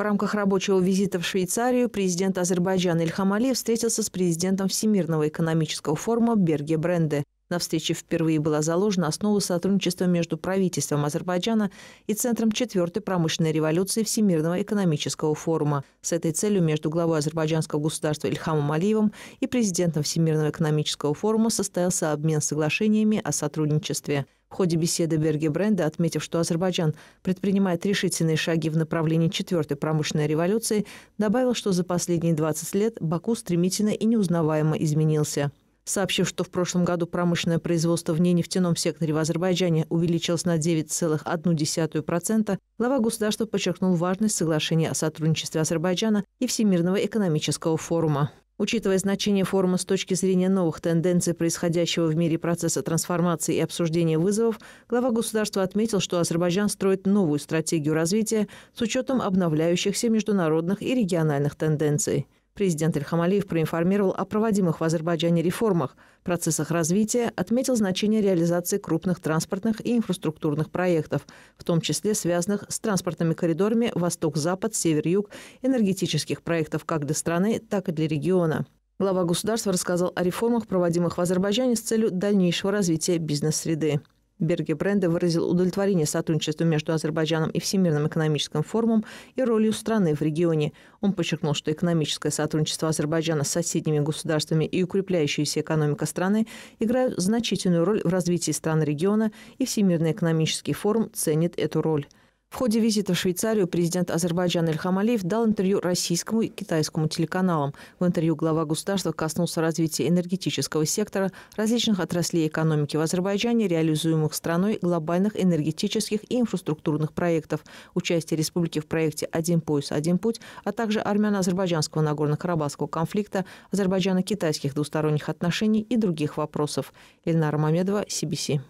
В рамках рабочего визита в Швейцарию президент Азербайджана Ильхам Алиев встретился с президентом Всемирного экономического форума Берге Бренде. На встрече впервые была заложена основа сотрудничества между правительством Азербайджана и Центром Четвертой промышленной революции Всемирного экономического форума. С этой целью между главой азербайджанского государства Ильхамом Алиевым и президентом Всемирного экономического форума состоялся обмен соглашениями о сотрудничестве. В ходе беседы Берги Бренда, отметив, что Азербайджан предпринимает решительные шаги в направлении четвертой промышленной революции, добавил, что за последние 20 лет Баку стремительно и неузнаваемо изменился сообщив, что в прошлом году промышленное производство в нефтяном секторе в Азербайджане увеличилось на 9,1%, глава государства подчеркнул важность соглашения о сотрудничестве Азербайджана и Всемирного экономического форума. Учитывая значение форума с точки зрения новых тенденций происходящего в мире процесса трансформации и обсуждения вызовов, глава государства отметил, что Азербайджан строит новую стратегию развития с учетом обновляющихся международных и региональных тенденций. Президент Ильхам Алиев проинформировал о проводимых в Азербайджане реформах, процессах развития, отметил значение реализации крупных транспортных и инфраструктурных проектов, в том числе связанных с транспортными коридорами «Восток-Запад», «Север-Юг», энергетических проектов как для страны, так и для региона. Глава государства рассказал о реформах, проводимых в Азербайджане с целью дальнейшего развития бизнес-среды. Берге Бренде выразил удовлетворение сотрудничеству между Азербайджаном и Всемирным экономическим форумом и ролью страны в регионе. Он подчеркнул, что экономическое сотрудничество Азербайджана с соседними государствами и укрепляющаяся экономика страны играют значительную роль в развитии стран региона, и Всемирный экономический форум ценит эту роль. В ходе визита в Швейцарию президент Азербайджана Ильхам Алиев дал интервью российскому и китайскому телеканалам. В интервью глава государства коснулся развития энергетического сектора, различных отраслей экономики в Азербайджане, реализуемых страной глобальных энергетических и инфраструктурных проектов, участие республики в проекте «Один пояс, один путь», а также армяно-азербайджанского Нагорно-Карабахского конфликта, Азербайджана-китайских двусторонних отношений и других вопросов. Ильнара Мамедова, CBC.